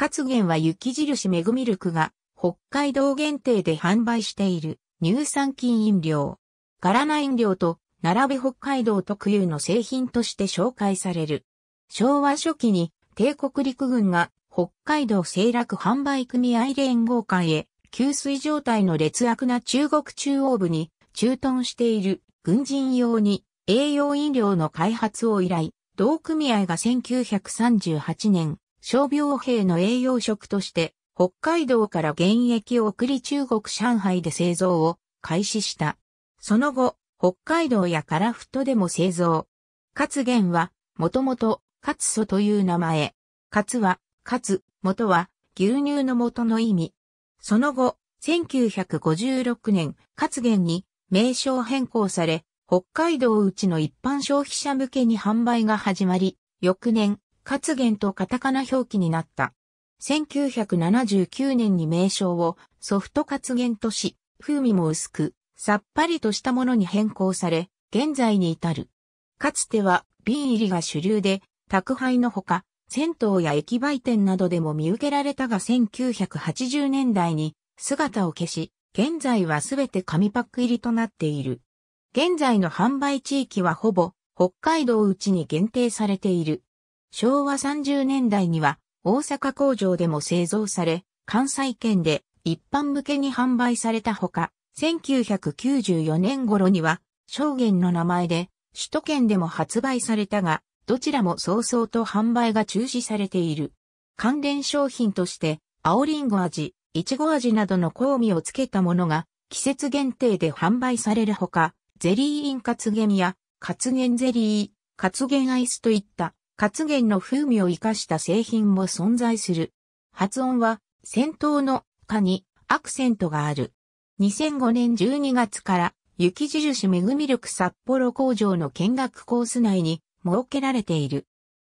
活源は雪印メグミルクが北海道限定で販売している乳酸菌飲料。ガラナ飲料と並べ北海道特有の製品として紹介される。昭和初期に帝国陸軍が北海道政楽販売組合連合会へ給水状態の劣悪な中国中央部に駐屯している軍人用に栄養飲料の開発を依頼。同組合が1938年傷病兵の栄養食として、北海道から原液を送り中国上海で製造を開始した。その後、北海道やカラフトでも製造。カツゲンは、もともと、カツソという名前。カツは、カツ、元は、牛乳の元の意味。その後、1956年、カツゲンに名称変更され、北海道うちの一般消費者向けに販売が始まり、翌年、活言とカタカナ表記になった。1979年に名称をソフト活言とし、風味も薄く、さっぱりとしたものに変更され、現在に至る。かつては瓶入りが主流で、宅配のほか、銭湯や駅売店などでも見受けられたが1980年代に姿を消し、現在はすべて紙パック入りとなっている。現在の販売地域はほぼ北海道内に限定されている。昭和30年代には大阪工場でも製造され、関西圏で一般向けに販売されたほか、1994年頃には、証言の名前で、首都圏でも発売されたが、どちらも早々と販売が中止されている。関連商品として、青りんご味、いちご味などの香味をつけたものが、季節限定で販売されるほか、ゼリーインカツゲミや、カツゲンゼリー、カツゲンアイスといった活源の風味を活かした製品も存在する。発音は、先頭の、かに、アクセントがある。2005年12月から、雪印めぐみ力札幌工場の見学コース内に設けられている。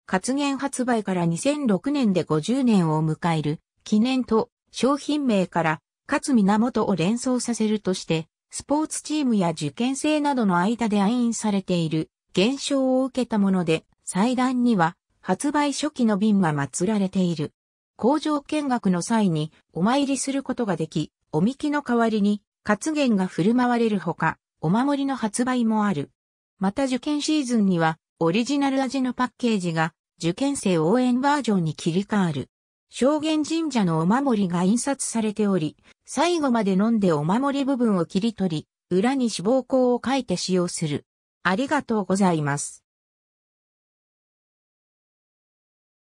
活源発売から2006年で50年を迎える記念と商品名から勝源を連想させるとして、スポーツチームや受験生などの間で暗飲されている現象を受けたもので、祭壇には発売初期の瓶が祀られている。工場見学の際にお参りすることができ、おみきの代わりに、活言が振る舞われるほか、お守りの発売もある。また受験シーズンには、オリジナル味のパッケージが、受験生応援バージョンに切り替わる。証言神社のお守りが印刷されており、最後まで飲んでお守り部分を切り取り、裏に志望校を書いて使用する。ありがとうございます。